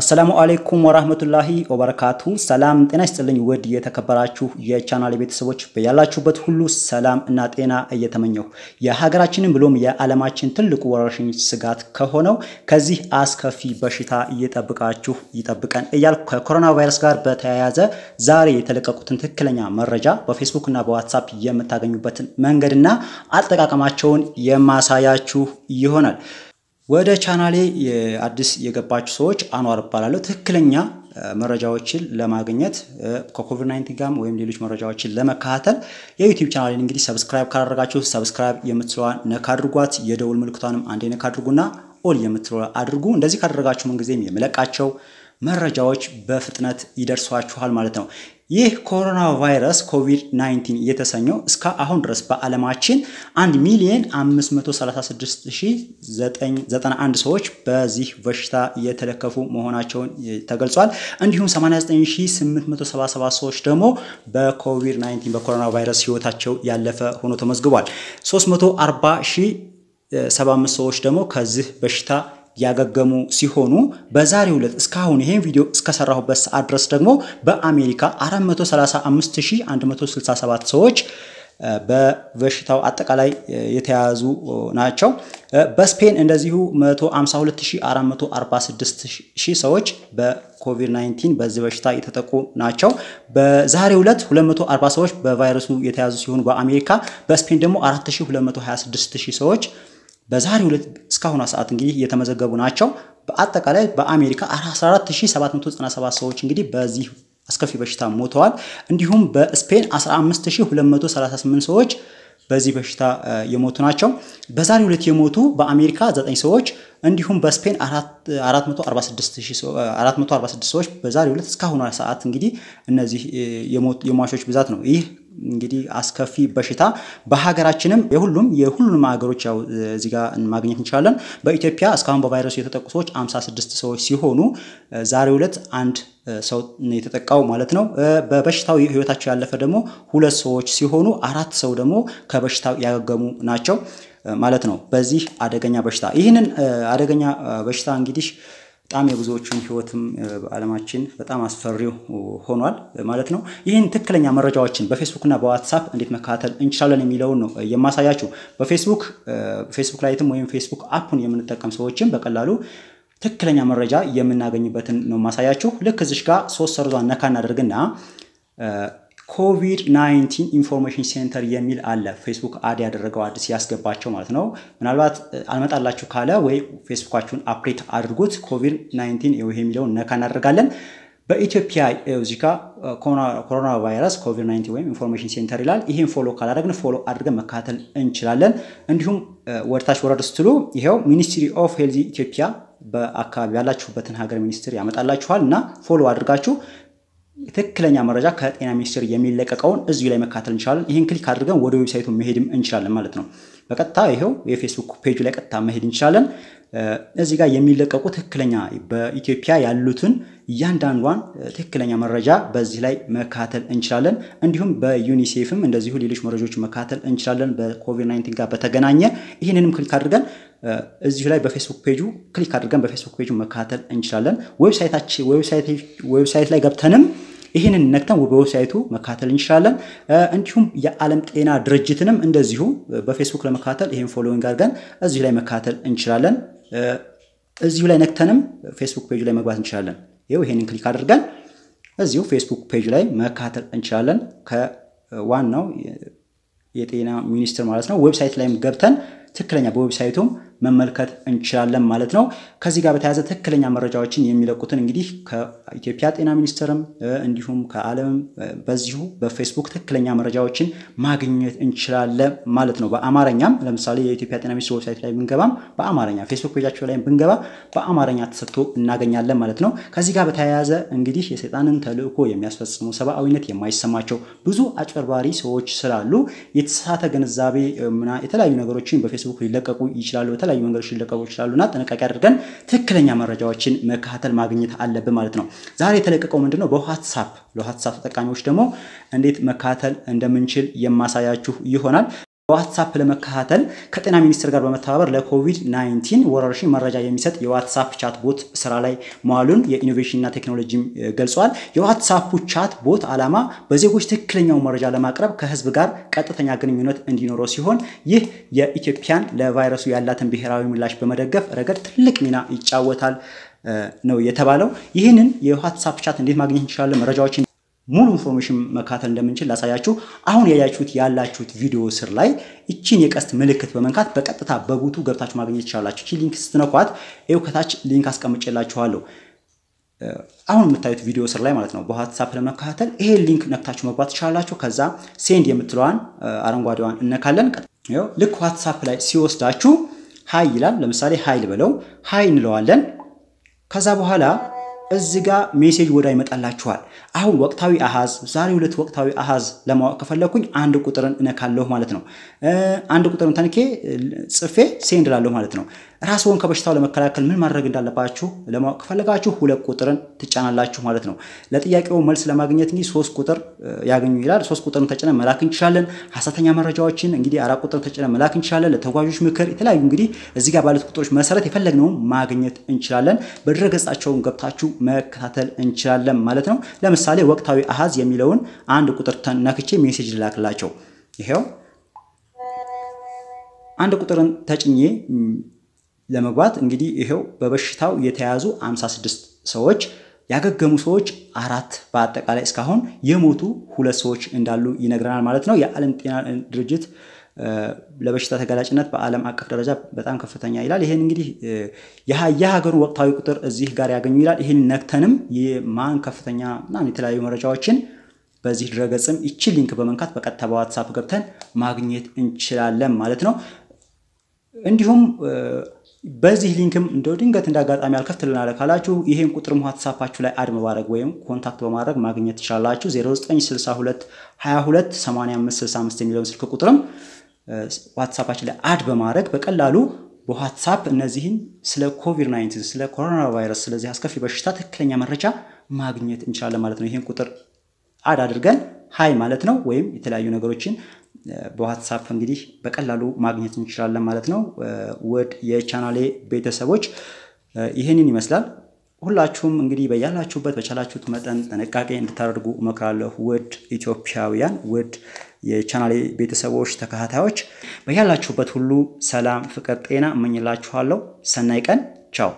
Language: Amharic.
አሰላሙ አሌይኩም ወራህመቱላሂ ወበረካቱ። ሰላም ጤና ይስጥልኝ ውድ የተከበራችሁ የቻናል ቤተሰቦች በያላችሁበት ሁሉ ሰላም እና ጤና እየተመኘሁ የሀገራችንን ብሎም የዓለማችን ትልቁ ወረርሽኝ ስጋት ከሆነው ከዚህ አስከፊ በሽታ እየጠብቃችሁ ይጠብቀን እያልኩ ከኮሮና ቫይረስ ጋር በተያያዘ ዛሬ የተለቀቁትን ትክክለኛ መረጃ በፌስቡክ እና በዋትሳፕ የምታገኙበትን መንገድና አጠቃቀማቸውን የማሳያችሁ ይሆናል። ወደ ቻናሌ አዲስ የገባችሁ ሰዎች አኗር እባላለሁ። ትክክለኛ መረጃዎችን ለማግኘት ከኮቪድ 19 ጋርም ወይም ሌሎች መረጃዎችን ለመከታተል የዩቲዩብ ቻናሌን እንግዲህ ሰብስክራይብ ካላደረጋችሁ ሰብስክራይብ የምትለዋን ነካ አድርጓት፣ የደውል ምልክቷንም አንዴ ነካ አድርጉና ኦል የምትለዋ አድርጉ። እንደዚህ ካደረጋችሁ ምንጊዜም የምለቃቸው መረጃዎች በፍጥነት ይደርሷችኋል ማለት ነው። ይህ ኮሮና ቫይረስ ኮቪድ-19 የተሰኘው እስከ አሁን ድረስ በዓለማችን 1 ሚሊዮን 536991 ሰዎች በዚህ በሽታ እየተለከፉ መሆናቸውን ተገልጿል። እንዲሁም 89877 ሰዎች ደግሞ በኮቪድ-19 በኮሮና ቫይረስ ህይወታቸው ያለፈ ሆኖ ተመዝግቧል። 3407 ሰዎች ደግሞ ከዚህ በሽታ ያገገሙ ሲሆኑ በዛሬው ዕለት እስካሁን ይሄን ቪዲዮ እስከሰራሁበት ሰዓት ድረስ ደግሞ በአሜሪካ 435167 ሰዎች በበሽታው አጠቃላይ የተያዙ ናቸው። በስፔን እንደዚሁ 152446 ሰዎች በኮቪድ-19 በዚህ በሽታ የተጠቁ ናቸው። በዛሬ ሁለት 240 ሰዎች በቫይረሱ የተያዙ ሲሆኑ በአሜሪካ በስፔን ደግሞ 4226 ሰዎች በዛሬ ሁለት እስካሁኗ ሰዓት እንግዲህ የተመዘገቡ ናቸው። በአጠቃላይ በአሜሪካ 14797 ሰዎች እንግዲህ በዚህ አስከፊ በሽታ ሞተዋል። እንዲሁም በስፔን 15238 ሰዎች በዚህ በሽታ የሞቱ ናቸው። በዛሬ ሁለት የሞቱ በአሜሪካ 9 ሰዎች እንዲሁም በስፔን 446 ሰዎች በዛሬው ዕለት እስካሁኗ ሰዓት እንግዲህ እነዚህ የሟቾች ብዛት ነው። ይህ እንግዲህ አስከፊ በሽታ በሀገራችንም የሁሉም የሁሉንም ሀገሮች ያው እዚህ ጋር ማግኘት እንችላለን። በኢትዮጵያ እስካሁን በቫይረሱ የተጠቁ ሰዎች 56 ሰዎች ሲሆኑ ዛሬው ዕለት አንድ ሰው የተጠቃው ማለት ነው። በበሽታው ህይወታቸው ያለፈ ደግሞ ሁለት ሰዎች ሲሆኑ አራት ሰው ደግሞ ከበሽታው ያገገሙ ናቸው። ማለት ነው በዚህ አደገኛ በሽታ። ይህንን አደገኛ በሽታ እንግዲህ በጣም የብዙዎቹን ህይወትም በዓለማችን በጣም አስፈሪው ሆኗል ማለት ነው። ይህን ትክክለኛ መረጃዎችን በፌስቡክና በዋትሳፕ እንዴት መከታተል እንችላለን የሚለውን ነው የማሳያችሁ። በፌስቡክ ፌስቡክ ላይትም ወይም ፌስቡክ አፑን የምንጠቀም ሰዎችም በቀላሉ ትክክለኛ መረጃ የምናገኝበትን ነው ማሳያችሁ። ልክ እዚሽ ጋር ሶስት ሰርዟን ነካ እናደርግና ኮቪድ 19 ኢንፎርሜሽን ሴንተር የሚል አለ። ፌስቡክ አድ ያደረገው አዲስ ያስገባቸው ማለት ነው። ምናልባት አልመጣላችሁ ካለ ወይ ፌስቡካችሁን አፕዴት አድርጉት። ኮቪድ 19 ይሄ የሚለውን ነካ እናደርጋለን። በኢትዮጵያ እዚህ ጋ ኮሮና ቫይረስ ኮቪድ 19 ወይም ኢንፎርሜሽን ሴንተር ይላል። ይህን ፎሎ ካላደረግን ፎሎ አድርገን መከታተል እንችላለን። እንዲሁም ወደታች ወረድ ስትሉ ይኸው ሚኒስትሪ ኦፍ ሄልዝ ኢትዮጵያ በአካባቢ ያላችሁበትን ሀገር ሚኒስትር ያመጣላችኋል እና ፎሎ አድርጋችሁ ትክክለኛ መረጃ ከጤና ሚኒስቴር የሚለቀቀውን እዚሁ ላይ መካተል እንችላለን። ይህን ክሊክ አድርገን ወደ ዌብሳይቱ መሄድም እንችላለን ማለት ነው። በቀጥታ ይኸው የፌስቡክ ፔጁ ላይ ቀጥታ መሄድ እንችላለን። እዚህ ጋር የሚለቀቁ ትክክለኛ በኢትዮጵያ ያሉትን እያንዳንዷን ትክክለኛ መረጃ በዚህ ላይ መካተል እንችላለን። እንዲሁም በዩኒሴፍም እንደዚሁ ሌሎች መረጃዎች መካተል እንችላለን በኮቪድ-19 ጋር በተገናኘ ይህንንም ክሊክ አድርገን እዚሁ ላይ በፌስቡክ ፔጁ ክሊክ አድርገን በፌስቡክ ፔጁ መካተል እንችላለን። ዌብሳይት ላይ ገብተንም ይህንን ነክተን በዌብሳይቱ መካተል እንችላለን። እንዲሁም የዓለም ጤና ድርጅትንም እንደዚሁ በፌስቡክ ለመካተል ይህን ፎሎዊንግ አድርገን እዚሁ ላይ መካተል እንችላለን። እዚሁ ላይ ነክተንም ፌስቡክ ፔጅ ላይ መግባት እንችላለን። ይኸው ይህንን ክሊክ አድርገን እዚሁ ፌስቡክ ፔጅ ላይ መካተል እንችላለን ከዋናው የጤና ሚኒስቴር ማለት ነው። ዌብሳይት ላይም ገብተን ትክክለኛ በዌብሳይቱም መመልከት እንችላለን ማለት ነው። ከዚህ ጋር በተያያዘ ትክክለኛ መረጃዎችን የሚለቁትን እንግዲህ ከኢትዮጵያ ጤና ሚኒስቴርም እንዲሁም ከዓለምም በዚሁ በፌስቡክ ትክክለኛ መረጃዎችን ማግኘት እንችላለን ማለት ነው። በአማርኛም ለምሳሌ የኢትዮጵያ ጤና ሚኒስቴር ዌብሳይት ላይ ብንገባም በአማርኛ ፌስቡክ ፔጃቸው ላይ ብንገባ በአማርኛ ተሰጥቶ እናገኛለን ማለት ነው። ከዚህ ጋር በተያያዘ እንግዲህ የሰይጣንን ተልእኮ የሚያስፈጽሙ ሰብአዊነት የማይሰማቸው ብዙ አጭበርባሪ ሰዎች ስላሉ የተሳተ ግንዛቤ ምና የተለያዩ ነገሮችን በፌስቡክ ሊለቀቁ ይችላሉ በተለ የተለያዩ መንገዶች ሊለቀቁ ይችላሉና ጥንቃቄ አድርገን ትክክለኛ መረጃዎችን መካተል ማግኘት አለብን ማለት ነው። ዛሬ የተለቀቀው ምንድነው በዋትሳፕ ለዋትሳፕ ተጠቃሚዎች ደግሞ እንዴት መካተል እንደምንችል የማሳያችሁ ይሆናል። በዋትሳፕ ለመከታተል ከጤና ሚኒስቴር ጋር በመተባበር ለኮቪድ-19 ወረርሽኝ መረጃ የሚሰጥ የዋትሳፕ ቻት ቦት ስራ ላይ መዋሉን የኢኖቬሽን እና ቴክኖሎጂ ገልጿል። የዋትሳፑ ቻት ቦት ዓላማ በዜጎች ትክክለኛው መረጃ ለማቅረብ ከህዝብ ጋር ቀጥተኛ ግንኙነት እንዲኖረው ሲሆን ይህ የኢትዮጵያን ለቫይረሱ ያላትን ብሔራዊ ምላሽ በመደገፍ ረገድ ትልቅ ሚና ይጫወታል ነው የተባለው። ይህንን የዋትሳፕ ቻት እንዴት ማግኘት እንችላለን? መረጃዎችን ሙሉ ኢንፎርሜሽን መካተል እንደምንችል ላሳያችሁ። አሁን ያያችሁት ያላችሁት ቪዲዮ ስር ላይ እቺን የቀስት ምልክት በመንካት በቀጥታ በቡቱ ገብታችሁ ማግኘት ትችላላችሁ። እቺ ሊንክ ስትነኳት ይው ከታች ሊንክ አስቀምጬላችኋለሁ። አሁን የምታዩት ቪዲዮ ስር ላይ ማለት ነው። በዋትሳፕ ለመካተል ይሄ ሊንክ ነክታችሁ መግባት ትችላላችሁ። ከዛ ሴንድ የምትለዋን አረንጓዴዋን እነካለን። ልክ ዋትሳፕ ላይ ሲወስዳችሁ ሀይ ይላል። ለምሳሌ ሀይል በለው ሀይ እንለዋለን። ከዛ በኋላ እዚህ ጋር ሜሴጅ ወዳ ይመጣላችኋል። አሁን ወቅታዊ አሃዝ ዛሬ ሁለት ወቅታዊ አሃዝ ለማወቅ ከፈለኩኝ አንድ ቁጥርን እነካለሁ ማለት ነው። አንድ ቁጥርን ተንኬ ጽፌ ሴንድ ላለሁ ማለት ነው። ራስዎን ከበሽታው ለመከላከል ምን ማድረግ እንዳለባችሁ ለማወቅ ከፈለጋችሁ ሁለት ቁጥርን ትጫናላችሁ ማለት ነው። ለጥያቄው መልስ ለማግኘት እንግዲህ ሶስት ቁጥር ያገኙ ይላል። ሶስት ቁጥርን ተጭነን መላክ እንችላለን። ሀሰተኛ መረጃዎችን እንግዲህ አራት ቁጥርን ተጭነን መላክ እንችላለን። ለተጓዦች ምክር፣ የተለያዩ እንግዲህ እዚህ ጋር ባሉት ቁጥሮች መሰረት የፈለግነውን ማግኘት እንችላለን። በድረገጻቸውን ገብታችሁ መከታተል እንችላለን ማለት ነው። ለምሳሌ ወቅታዊ አሃዝ የሚለውን አንድ ቁጥር ነክቼ ሜሴጅ ልላክላቸው። ይሄው አንድ ቁጥርን ተጭኜ ለመግባት እንግዲህ ይሄው በበሽታው የተያዙ 56 ሰዎች ያገገሙ ሰዎች አራት በአጠቃላይ እስካሁን የሞቱ ሁለት ሰዎች እንዳሉ ይነግረናል ማለት ነው። የዓለም ጤና ድርጅት ለበሽታ ተጋላጭነት በዓለም አቀፍ ደረጃ በጣም ከፍተኛ ይላል። ይህን እንግዲህ የሀገሩን ወቅታዊ ቁጥር እዚህ ጋር ያገኙ ይላል። ይህን ነክተንም የማን ከፍተኛ ምናምን የተለያዩ መረጃዎችን በዚህ ድረገጽም ይቺ ሊንክ በመንካት በቀጥታ በዋትሳፕ ገብተን ማግኘት እንችላለን ማለት ነው። እንዲሁም በዚህ ሊንክም እንደው ድንገት እንዳጋጣሚ አልከፍትልናል ካላችሁ ይሄን ቁጥር ዋትሳፓችሁ ላይ አድ መባረግ ወይም ኮንታክት በማድረግ ማግኘት ትችላላችሁ። 0962228565 22 የሚለውን ስልክ ቁጥርም ዋትሳፓችሁ ላይ አድ በማድረግ በቀላሉ በዋትሳፕ እነዚህን ስለ ኮቪድ-19 ስለ ኮሮና ቫይረስ ስለዚህ አስከፊ በሽታ ትክክለኛ መረጃ ማግኘት እንችላለን ማለት ነው። ይህን ቁጥር አድ አድርገን ሀይ ማለት ነው ወይም የተለያዩ ነገሮችን በዋትሳፕ እንግዲህ በቀላሉ ማግኘት እንችላለን ማለት ነው። ውድ የቻናሌ ቤተሰቦች ይህንን ይመስላል። ሁላችሁም እንግዲህ በያላችሁበት በቻላችሁት መጠን ጥንቃቄ እንድታደርጉ እመክራለሁ። ውድ ኢትዮጵያውያን፣ ውድ የቻናሌ ቤተሰቦች ተከታታዮች በያላችሁበት ሁሉ ሰላም፣ ፍቅር፣ ጤና እመኝላችኋለሁ። ሰናይ ቀን። ቻው